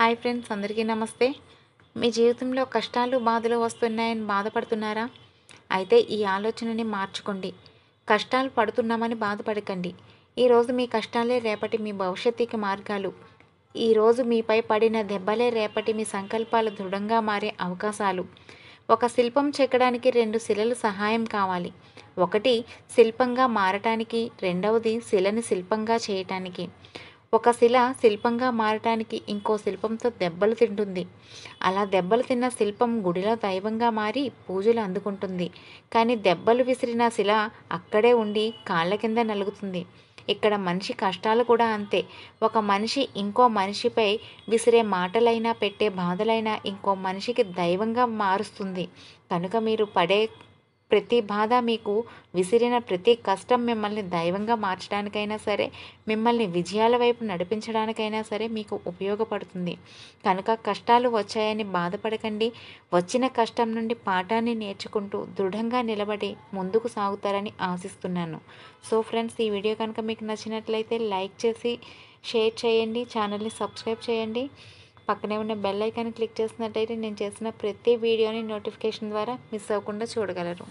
hi friends అందరికీ నమస్తే మీ జీవితంలో కష్టాలు బాధలు వస్తున్నాయని బాధపడుతున్నారా అయితే ఈ ఆలోచనని మార్చుకోండి కష్టాలు పడుతున్నామని బాధపడకండి ఈరోజు మీ కష్టాలే రేపటి మీ భవిష్యత్తుకి మార్గాలు ఈరోజు మీపై పడిన దెబ్బలే రేపటి మీ సంకల్పాలు దృఢంగా మారే అవకాశాలు ఒక శిల్పం చెక్కడానికి రెండు శిలలు సహాయం కావాలి ఒకటి శిల్పంగా మారటానికి రెండవది శిలని శిల్పంగా చేయటానికి ఒక శిల శిల్పంగా మారటానికి ఇంకో శిల్పంతో దెబ్బలు తింటుంది అలా దెబ్బలు తిన్న శిల్పం గుడిలో దైవంగా మారి పూజలు అందుకుంటుంది కానీ దెబ్బలు విసిరిన శిల అక్కడే ఉండి కాళ్ళ కింద నలుగుతుంది ఇక్కడ మనిషి కష్టాలు కూడా అంతే ఒక మనిషి ఇంకో మనిషిపై విసిరే మాటలైనా పెట్టే బాధలైనా ఇంకో మనిషికి దైవంగా మారుస్తుంది కనుక మీరు పడే ప్రతి బాధ మీకు విసిరిన ప్రతి కష్టం మిమ్మల్ని దైవంగా మార్చడానికైనా సరే మిమ్మల్ని విజయాల వైపు నడిపించడానికైనా సరే మీకు ఉపయోగపడుతుంది కనుక కష్టాలు వచ్చాయని బాధపడకండి వచ్చిన కష్టం నుండి పాఠాన్ని నేర్చుకుంటూ దృఢంగా నిలబడి ముందుకు సాగుతారని ఆశిస్తున్నాను సో ఫ్రెండ్స్ ఈ వీడియో కనుక మీకు నచ్చినట్లయితే లైక్ చేసి షేర్ చేయండి ఛానల్ని సబ్స్క్రైబ్ చేయండి పక్కనే ఉన్న బెల్ ఐకాన్ క్లిక్ చేసినట్టయితే నేను చేసిన ప్రతి వీడియోని నోటిఫికేషన్ ద్వారా మిస్ అవ్వకుండా చూడగలరు